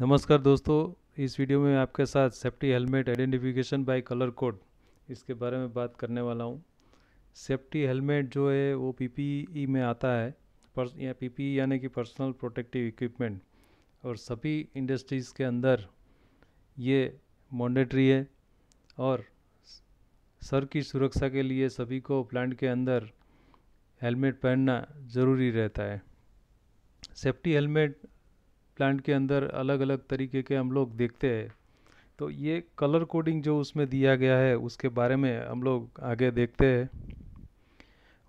नमस्कार दोस्तों इस वीडियो में मैं आपके साथ safety helmet identification by colour code इसके बारे में बात करने वाला हूँ सेफ्टी हेलमेट जो है वो पीपीई में आता है पर्स या पीपीई यानी कि पर्सनल प्रोटेक्टिव इक्विपमेंट और सभी इंडस्ट्रीज़ के अंदर ये मॉन्डेटरी है और सर की सुरक्षा के लिए सभी को प्लांट के अंदर हेलमेट पहनना ज़रूरी रहता है सेफ्टी हेलमेट प्लांट के अंदर अलग अलग तरीके के हम लोग देखते हैं तो ये कलर कोडिंग जो उसमें दिया गया है उसके बारे में हम लोग आगे देखते हैं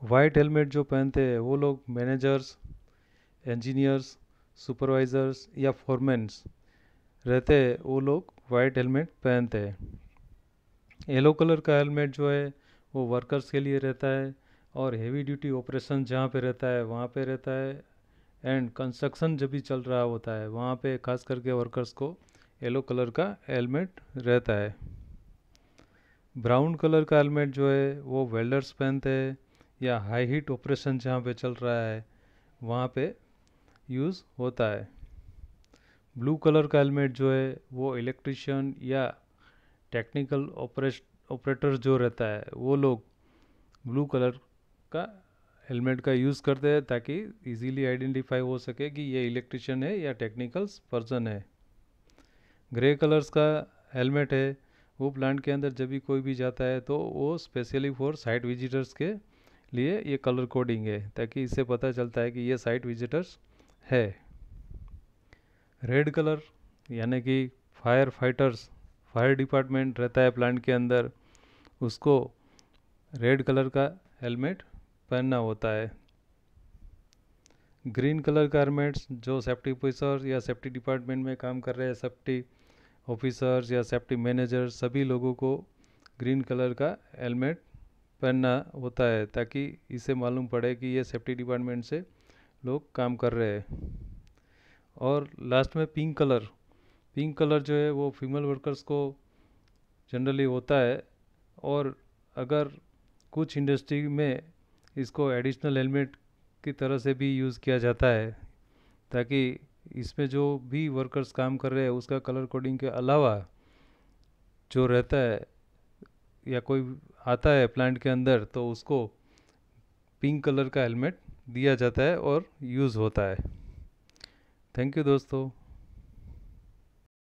वाइट हेलमेट जो पहनते हैं वो लोग मैनेजर्स इंजीनियर्स सुपरवाइज़र्स या फॉरमेंस रहते हैं वो लोग वाइट हेलमेट पहनते हैं येलो कलर का हेलमेट जो है वो वर्कर्स के लिए रहता है और हेवी ड्यूटी ऑपरेशन जहाँ पे रहता है वहाँ पे रहता है एंड कंस्ट्रक्शन जब भी चल रहा होता है वहाँ पे खास करके वर्कर्स को येलो कलर का हेलमेट रहता है ब्राउन कलर का हेलमेट जो है वो वेल्डर्स पहनते हैं या हाई हीट ऑपरेशन जहाँ पे चल रहा है वहाँ पे यूज़ होता है ब्लू कलर का हेलमेट जो है वो इलेक्ट्रिशियन या टेक्निकल ऑपरेट ऑपरेटर जो रहता है वो लोग ब्लू कलर का हेलमेट का यूज़ करते हैं ताकि इजीली आइडेंटिफाई हो सके कि ये इलेक्ट्रिशियन है या टेक्निकल्स पर्सन है ग्रे कलर्स का हेलमेट है वो प्लांट के अंदर जब भी कोई भी जाता है तो वो स्पेशली फॉर साइट विजिटर्स के लिए ये कलर कोडिंग है ताकि इससे पता चलता है कि ये साइट विजिटर्स है रेड कलर यानी कि फायर फाइटर्स फायर डिपार्टमेंट रहता है प्लांट के अंदर उसको रेड कलर का हेलमेट पहनना होता है ग्रीन कलर गारमेंट्स जो सेफ्टी ऑफिसर या सेफ्टी डिपार्टमेंट में काम कर रहे हैं सेफ्टी ऑफिसर्स या सेफ्टी मैनेजर सभी लोगों को ग्रीन कलर का हेलमेट पहनना होता है ताकि इसे मालूम पड़े कि ये सेफ्टी डिपार्टमेंट से लोग काम कर रहे हैं और लास्ट में पिंक कलर पिंक कलर जो है वो फीमेल वर्कर्स को जनरली होता है और अगर कुछ इंडस्ट्री में इसको एडिशनल हेलमेट की तरह से भी यूज़ किया जाता है ताकि इसमें जो भी वर्कर्स काम कर रहे हैं उसका कलर कोडिंग के अलावा जो रहता है या कोई आता है प्लांट के अंदर तो उसको पिंक कलर का हेलमेट दिया जाता है और यूज़ होता है थैंक यू दोस्तों